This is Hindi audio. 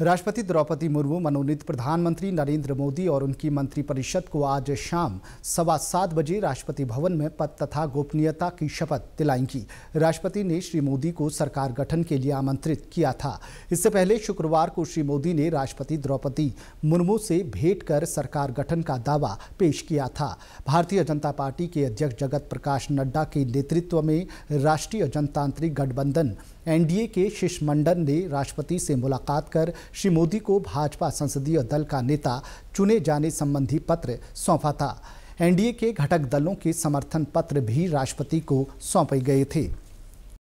राष्ट्रपति द्रौपदी मुर्मू मनोनीत प्रधानमंत्री नरेंद्र मोदी और उनकी मंत्रिपरिषद को आज शाम सवा सात बजे राष्ट्रपति भवन में पद तथा गोपनीयता की शपथ दिलाएंगी राष्ट्रपति ने श्री मोदी को सरकार गठन के लिए आमंत्रित किया था इससे पहले शुक्रवार को श्री मोदी ने राष्ट्रपति द्रौपदी मुर्मू से भेंट कर सरकार गठन का दावा पेश किया था भारतीय जनता पार्टी के अध्यक्ष जगत प्रकाश नड्डा के नेतृत्व में राष्ट्रीय जनतांत्रिक गठबंधन एनडीए के शिष्टमंडल ने राष्ट्रपति से मुलाकात कर श्री मोदी को भाजपा संसदीय दल का नेता चुने जाने संबंधी पत्र सौंपा था एनडीए के घटक दलों के समर्थन पत्र भी राष्ट्रपति को सौंपे गए थे